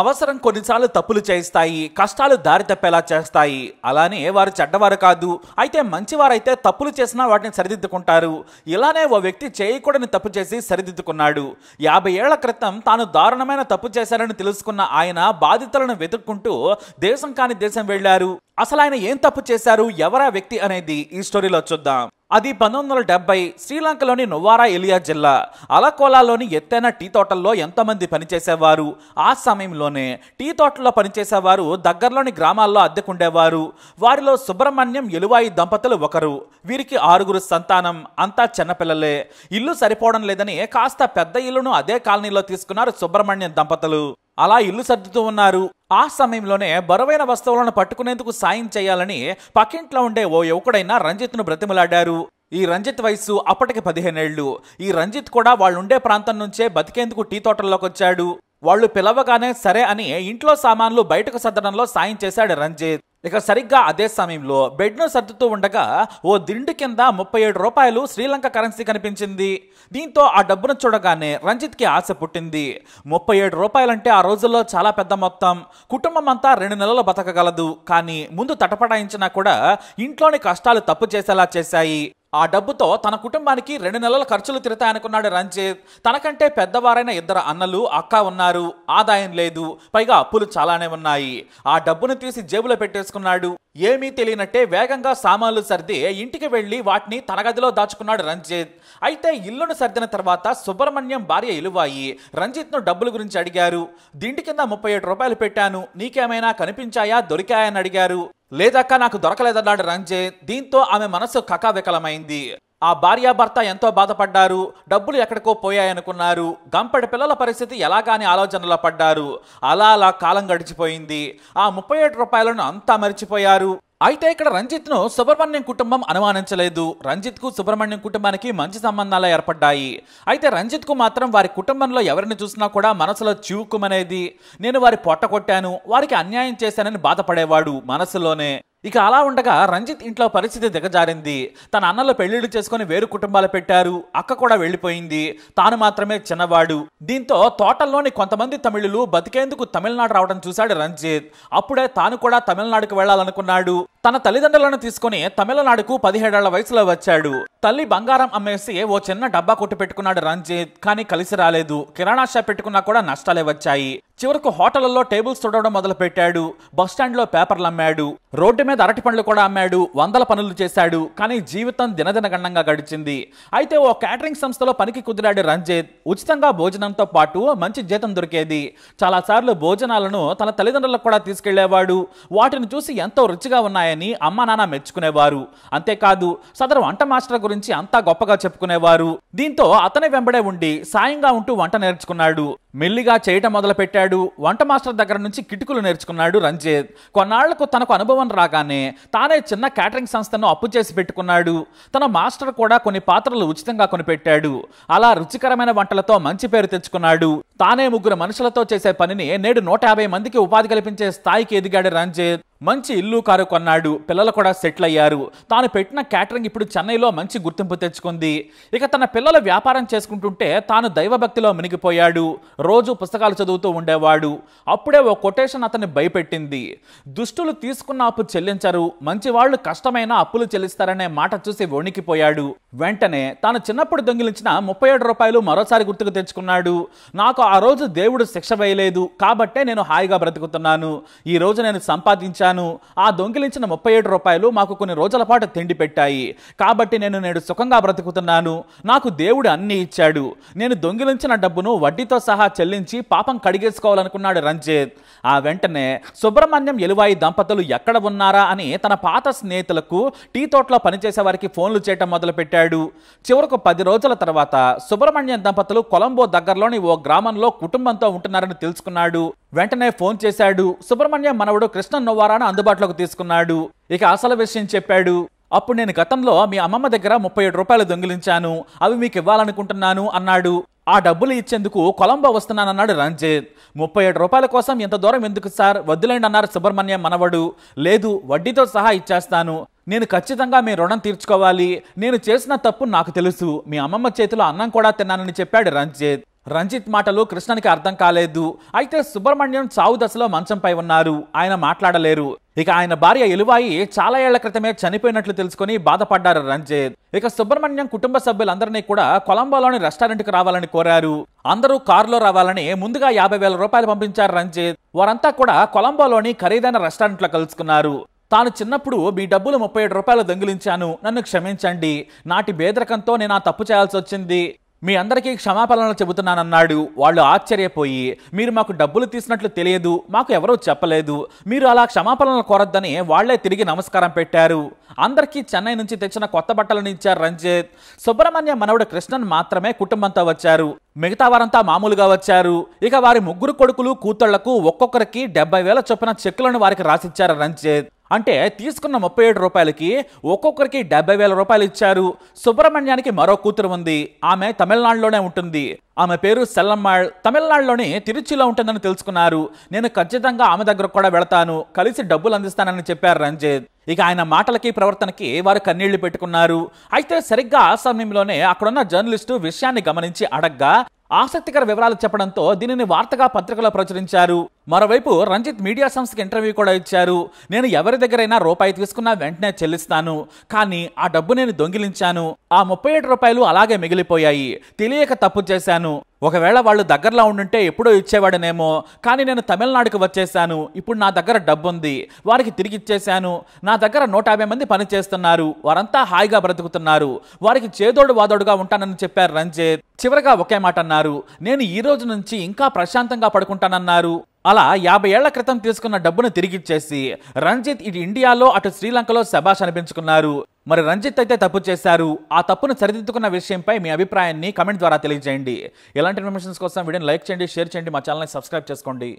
అవసరం కొన్నిసార్లు తప్పులు చేస్తాయి కష్టాలు దారి తప్పేలా చేస్తాయి అలానే వారు చెడ్డవారు కాదు అయితే మంచివారైతే తప్పులు చేసినా వాటిని సరిదిద్దుకుంటారు ఇలానే ఓ వ్యక్తి చేయకూడని తప్పు చేసి సరిదిద్దుకున్నాడు యాభై ఏళ్ల క్రితం తాను దారుణమైన తప్పు చేశారని తెలుసుకున్న ఆయన బాధితులను వెతుక్కుంటూ దేశం కాని దేశం వెళ్లారు అసలు ఆయన ఏం తప్పు చేశారు ఎవరా వ్యక్తి అనేది ఈ స్టోరీలో చూద్దాం అది పంతొమ్మిది వందల డెబ్బై శ్రీలంకలోని నువ్వారా ఎలియా జిల్లా అలకోలాలోని ఎత్తైన టీ తోటల్లో ఎంతోమంది పనిచేసేవారు ఆ సమయంలోనే టీ తోటలో పనిచేసేవారు దగ్గరలోని గ్రామాల్లో అద్దెకుండేవారు వారిలో సుబ్రహ్మణ్యం ఎలువాయి దంపతులు ఒకరు వీరికి ఆరుగురు సంతానం అంతా చిన్నపిల్లలే ఇల్లు సరిపోవడం లేదని కాస్త పెద్ద ఇల్లును అదే కాలనీలో తీసుకున్నారు సుబ్రహ్మణ్యం దంపతులు అలా ఇల్లు సర్దుతూ ఉన్నారు ఆ సమయంలోనే బరువైన వస్తువులను పట్టుకునేందుకు సాయం చేయాలని పక్కింట్లో ఉండే ఓ యువకుడైన రంజిత్ను బ్రతిమలాడారు ఈ రంజిత్ వయస్సు అప్పటికి పదిహేనేళ్లు ఈ రంజిత్ కూడా వాళ్ళుండే ప్రాంతం నుంచే బతికేందుకు టీ తోటల్లోకి వచ్చాడు వాళ్ళు పిలవగానే సరే అని ఇంట్లో సామాన్లు బయటకు సర్దడంలో సాయం చేశాడు రంజిత్ ఇక సరిగ్గా అదే సమయంలో బెడ్ను సర్దుతూ ఉండగా ఓ దిండు కింద ముప్పై ఏడు రూపాయలు శ్రీలంక కరెన్సీ కనిపించింది దీంతో ఆ డబ్బును చూడగానే రంజిత్కి ఆశ పుట్టింది ముప్పై ఏడు రూపాయలంటే ఆ రోజుల్లో చాలా పెద్ద మొత్తం కుటుంబం అంతా రెండు నెలలు బతకగలదు కానీ ముందు తటపడాయించినా కూడా ఇంట్లోని కష్టాలు తప్పు చేసేలా చేశాయి ఆ డబ్బుతో తన కుటుంబానికి రెండు నెలల ఖర్చులు తిరతాయనుకున్నాడు రంజిత్ తనకంటే పెద్దవారైన ఇద్దరు అన్నలు అక్క ఉన్నారు ఆదాయం లేదు పైగా అప్పులు చాలానే ఉన్నాయి ఆ డబ్బును తీసి జేబులో పెట్టేసుకున్నాడు ఏమీ తెలియనట్టే వేగంగా సామాన్లు సర్ది ఇంటికి వెళ్ళి వాటిని తన గదిలో దాచుకున్నాడు రంజిత్ అయితే ఇల్లును సర్దిన తర్వాత సుబ్రహ్మణ్యం భార్య ఇలువాయి రంజిత్ ను డబ్బుల గురించి అడిగారు దీంటి కింద ముప్పై ఏడు రూపాయలు పెట్టాను నీకేమైనా కనిపించాయా దొరికాయని అడిగారు లేదక్క నాకు దొరకలేదన్నాడు రంజయ్ దీంతో ఆమె మనసు కకావికలమైంది ఆ భార్యాభర్త ఎంతో బాధపడ్డారు డబ్బులు ఎక్కడికో పోయాయనుకున్నారు గంపడి పిల్లల పరిస్థితి ఎలాగాని ఆలోచనలో పడ్డారు అలా అలా కాలం గడిచిపోయింది ఆ ముప్పై ఏడు రూపాయలను అంతా మరిచిపోయారు అయితే ఇక్కడ రంజిత్ను సుబ్రహ్మణ్యం కుటుంబం అనుమానించలేదు రంజిత్ కు సుబ్రహ్మణ్యం కుటుంబానికి మంచి సంబంధాలు ఏర్పడ్డాయి అయితే రంజిత్కు మాత్రం వారి కుటుంబంలో ఎవరిని చూసినా కూడా మనసులో చివుకుమనేది నేను వారి పొట్ట కొట్టాను వారికి అన్యాయం చేశానని బాధపడేవాడు మనసులోనే ఇక అలా ఉండగా రంజిత్ ఇంట్లో పరిస్థితి దిగజారింది తన అన్నలో పెళ్లిళ్ళు చేసుకుని వేరు కుటుంబాలు పెట్టారు అక్క కూడా వెళ్ళిపోయింది తాను మాత్రమే చిన్నవాడు దీంతో తోటల్లోని కొంతమంది తమిళులు బతికేందుకు తమిళనాడు రావడం చూశాడు రంజిత్ అప్పుడే తాను కూడా తమిళనాడుకు వెళ్లాలనుకున్నాడు తన తల్లిదండ్రులను తీసుకుని తమిళనాడుకు పదిహేడేళ్ల వయసులో వచ్చాడు తల్లి బంగారం అమ్మేసి ఓ చిన్న డబ్బా కొట్టు పెట్టుకున్నాడు రంజిత్ కానీ కలిసి రాలేదు కిరాణా షాప్ పెట్టుకున్నా కూడా నష్టాలే వచ్చాయి చివరకు హోటళ్లలో టేబుల్స్ తుడవడం మొదలు పెట్టాడు లో పేపర్లు అమ్మాడు రోడ్డు మీద అరటి పండ్లు కూడా అమ్మాడు వందల పనులు చేశాడు కానీ జీవితం దినదినగణంగా గడిచింది అయితే ఓ క్యాటరింగ్ సంస్థలో పనికి కుదిరాడు రంజిత్ ఉచితంగా భోజనంతో పాటు మంచి జీతం దొరికేది చాలాసార్లు భోజనాలను తన తల్లిదండ్రులకు కూడా తీసుకెళ్లేవాడు వాటిని చూసి ఎంతో రుచిగా ఉన్నాయని అమ్మ నాన్న మెచ్చుకునేవారు అంతేకాదు సదరు వంట మాస్టర్ గురించి గురించి అంతా గొప్పగా చెప్పుకునేవారు దీంతో అతని వెంబడే ఉండి సాయంగా ఉంటూ వంట నేర్చుకున్నాడు మెల్లిగా చేయటం మొదలుపెట్టాడు వంట మాస్టర్ దగ్గర నుంచి కిటుకులు నేర్చుకున్నాడు రంజిత్ కొన్నాళ్లకు తనకు అనుభవం రాగానే తానే చిన్న క్యాటరింగ్ సంస్థను అప్పు చేసి పెట్టుకున్నాడు తన మాస్టర్ కూడా కొన్ని పాత్రలు ఉచితంగా కొనిపెట్టాడు అలా రుచికరమైన వంటలతో మంచి పేరు తెచ్చుకున్నాడు తానే ముగ్గురు మనుషులతో చేసే పనిని నేడు నూట యాభై మందికి ఉపాధి కల్పించే స్థాయికి ఎదిగాడు రంజిత్ మంచి ఇల్లు కారు కొన్నాడు పిల్లలు కూడా సెటిల్ అయ్యారు తాను పెట్టిన క్యాటరింగ్ ఇప్పుడు చెన్నైలో మంచి గుర్తింపు తెచ్చుకుంది ఇక తన పిల్లల వ్యాపారం చేసుకుంటుంటే తాను దైవభక్తిలో మునిగిపోయాడు రోజు పుస్తకాలు చదువుతూ ఉండేవాడు అప్పుడే ఓ కొటేషన్ అతన్ని భయపెట్టింది దుష్టులు తీసుకున్న అప్పు చెల్లించరు మంచివాళ్లు కష్టమైన అప్పులు చెల్లిస్తారనే మాట చూసి వణికిపోయాడు వెంటనే తాను చిన్నప్పుడు దొంగిలించిన ముప్పై ఏడు రూపాయలు మరోసారి గుర్తుకు తెచ్చుకున్నాడు నాకు ఆ రోజు దేవుడు శిక్ష వేయలేదు కాబట్టే నేను హాయిగా బ్రతుకుతున్నాను ఈ రోజు నేను సంపాదించాను ఆ దొంగిలించిన ముప్పై ఏడు రూపాయలు మాకు కొన్ని రోజుల పాటు తిండి పెట్టాయి కాబట్టి నేను నేడు సుఖంగా బ్రతుకుతున్నాను నాకు దేవుడు అన్ని ఇచ్చాడు నేను దొంగిలించిన డబ్బును వడ్డీతో సహా చెల్లించి పాపం కడిగేసుకోవాలనుకున్నాడు రంజిత్ ఆ వెంటనే సుబ్రహ్మణ్యం ఎలువాయి దంపతులు ఎక్కడ ఉన్నారా అని తన పాత స్నేహితులకు టీ తోటలో పనిచేసే వారికి ఫోన్లు చేయటం మొదలుపెట్టాడు చివరకు పది రోజుల తర్వాత సుబ్రహ్మణ్యం దంపతులు కొలంబో దగ్గరలోని ఓ గ్రామంలో కుటుంబంతో ఉంటున్నారని తెలుసుకున్నాడు వెంటనే ఫోన్ చేశాడు సుబ్రహ్మణ్యం మనవడు కృష్ణ నొవ్వారాను అందుబాటులోకి తీసుకున్నాడు ఇక అసలు విషయం చెప్పాడు అప్పుడు నేను గతంలో మీ అమ్మమ్మ దగ్గర ముప్పై ఏడు రూపాయలు దొంగిలించాను అవి మీకు ఇవ్వాలనుకుంటున్నాను అన్నాడు ఆ డబ్బులు ఇచ్చేందుకు కొలంబో వస్తున్నానన్నాడు రంజిత్ ముప్పై ఏడు రూపాయల కోసం ఎంత దూరం ఎందుకు సార్ వద్దులేండి అన్నారు సుబ్రహ్మణ్యం మనవడు లేదు వడ్డీతో సహా ఇచ్చేస్తాను నేను ఖచ్చితంగా మీ రుణం తీర్చుకోవాలి నేను చేసిన తప్పు నాకు తెలుసు మీ అమ్మమ్మ చేతిలో అన్నం కూడా తిన్నానని చెప్పాడు రంజిత్ రంజిత్ మాటలు కృష్ణనికి అర్థం కాలేదు అయితే సుబ్రహ్మణ్యం చావు దశలో మంచంపై ఉన్నారు ఆయన మాట్లాడలేరు ఇక ఆయన భార్య ఎలువాయి చాలా ఏళ్ల క్రితమే చనిపోయినట్లు తెలుసుకుని బాధపడ్డారు రంజిత్ ఇక సుబ్రహ్మణ్యం కుటుంబ సభ్యులందరినీ కూడా కొలంబోలోని రెస్టారెంట్కి రావాలని కోరారు అందరూ కారులో రావాలని ముందుగా యాభై వేల రూపాయలు పంపించారు రంజిత్ వారంతా కూడా కొలంబోలోని ఖరీదైన రెస్టారెంట్లో కలుసుకున్నారు తాను చిన్నప్పుడు మీ డబ్బులు ముప్పై ఏడు రూపాయలు దొంగిలించాను నన్ను క్షమించండి నాటి బేదరకంతో నేను ఆ తప్పు చేయాల్సి వచ్చింది మీ అందరికీ క్షమాపణలు చెబుతున్నానన్నాడు వాళ్ళు ఆశ్చర్యపోయి మీరు మాకు డబ్బులు తీసినట్లు తెలియదు మాకు ఎవరూ చెప్పలేదు మీరు అలా క్షమాపణలు కోరద్దని వాళ్లే తిరిగి నమస్కారం పెట్టారు అందరికీ చెన్నై నుంచి తెచ్చిన కొత్త బట్టలను ఇచ్చారు రంజిత్ సుబ్రహ్మణ్య మనవుడు కృష్ణన్ మాత్రమే కుటుంబంతో వచ్చారు మిగతా వారంతా మామూలుగా వచ్చారు ఇక వారి ముగ్గురు కొడుకులు కూతుళ్లకు ఒక్కొక్కరికి డెబ్బై వేల చొప్పున చెక్కులను వారికి రాసిచ్చారు రంజిత్ అంటే తీసుకున్న ముప్పై ఏడు రూపాయలకి ఒక్కొక్కరికి డెబ్బై వేల రూపాయలు ఇచ్చారు సుబ్రహ్మణ్యానికి మరో కూతురు ఉంది ఆమె తమిళనాడులోనే ఉంటుంది ఆమె పేరు సెల్లమ్మాళ్ తమిళనాడులోని తిరుచిలో ఉంటుందని తెలుసుకున్నారు నేను ఖచ్చితంగా ఆమె దగ్గర కూడా వెళతాను కలిసి డబ్బులు అందిస్తానని చెప్పారు రంజిత్ ఇక ఆయన మాటలకి ప్రవర్తనకి వారు కన్నీళ్లు పెట్టుకున్నారు అయితే సరిగ్గా ఆ సమయంలోనే అక్కడున్న జర్నలిస్టు విషయాన్ని గమనించి అడగ్గా ఆసక్తికర వివరాలు చెప్పడంతో దీనిని వార్తగా పత్రికలో ప్రచురించారు మరోవైపు రంజిత్ మీడియా సంస్థకి ఇంటర్వ్యూ కూడా ఇచ్చారు నేను ఎవరి దగ్గరైనా రూపాయి తీసుకున్నా వెంటనే చెల్లిస్తాను కానీ ఆ డబ్బు నేను దొంగిలించాను ఆ ముప్పై ఏడు రూపాయలు అలాగే మిగిలిపోయాయి తెలియక తప్పు చేశాను ఒకవేళ వాళ్ళు దగ్గరలో ఉండుంటే ఎప్పుడో ఇచ్చేవాడనేమో కానీ నేను తమిళనాడుకు వచ్చేసాను ఇప్పుడు నా దగ్గర డబ్బు ఉంది వారికి తిరిగి ఇచ్చేశాను నా దగ్గర నూట యాభై మంది పనిచేస్తున్నారు వారంతా హాయిగా బ్రతుకుతున్నారు వారికి చేదోడు వాదోడుగా ఉంటానని చెప్పారు రంజిత్ చివరగా ఒకే మాట అన్నారు నేను ఈ రోజు నుంచి ఇంకా ప్రశాంతంగా పడుకుంటానన్నారు అలా యాభై ఏళ్ల క్రితం తీసుకున్న డబ్బును తిరిగిచ్చేసి రంజిత్ ఇటు ఇండియాలో అటు శ్రీలంకలో శబాష్ అనిపించుకున్నారు మరి రంజిత్ అయితే తప్పు చేశారు ఆ తప్పును సరిదిద్దుకున్న విషయంపై మీ అభిప్రాయాన్ని కమెంట్ ద్వారా తెలియజేయండి ఇలాంటి ఇన్ఫర్మేషన్స్ కోసం వీడియోని లైక్ చేయండి షేర్ చేయండి మా ఛానల్ని సబ్స్క్రైబ్ చేసుకోండి